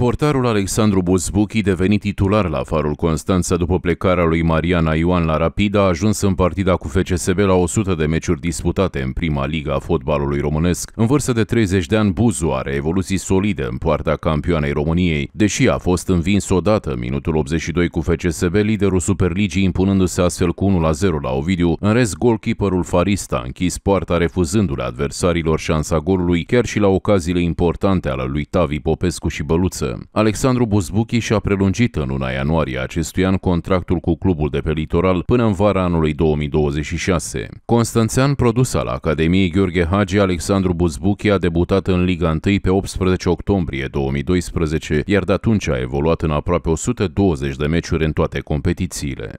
Portarul Alexandru Buzbuchi, devenit titular la Farul Constanța după plecarea lui Mariana Ioan la Rapid, a ajuns în partida cu FCSB la 100 de meciuri disputate în prima liga a fotbalului românesc. În vârstă de 30 de ani, Buzu are evoluții solide în poarta campioanei României, deși a fost învins odată minutul 82 cu FCSB, liderul Superligii impunându-se astfel cu 1-0 la Ovidiu, în rest golkeeperul Farista a închis poarta refuzându-le adversarilor șansa golului, chiar și la ocaziile importante ale lui Tavi Popescu și Băluță. Alexandru Buzbuchi și-a prelungit în luna ianuarie acestui an contractul cu clubul de pe litoral până în vara anului 2026. Constanțean, produs al Academiei Gheorghe Hagi, Alexandru Buzbuchi a debutat în Liga 1 pe 18 octombrie 2012, iar de atunci a evoluat în aproape 120 de meciuri în toate competițiile.